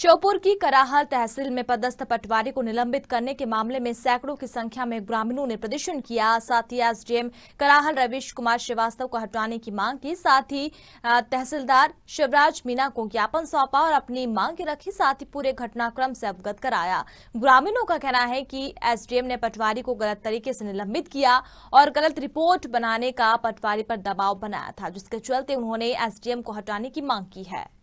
श्योपुर की कराहल तहसील में पदस्थ पटवारी को निलंबित करने के मामले में सैकड़ों की संख्या में ग्रामीणों ने प्रदर्शन किया साथ ही एसडीएम कराहल रविश कुमार श्रीवास्तव को हटाने की मांग की साथ ही तहसीलदार शिवराज मीना को ज्ञापन सौंपा और अपनी मांग रखी साथ ही पूरे घटनाक्रम से अवगत कराया ग्रामीणों का कहना है कि एसडीएम ने पटवारी को गलत तरीके से निलंबित किया और गलत रिपोर्ट बनाने का पटवारी पर दबाव बनाया था जिसके चलते उन्होंने एसडीएम को हटाने की मांग की है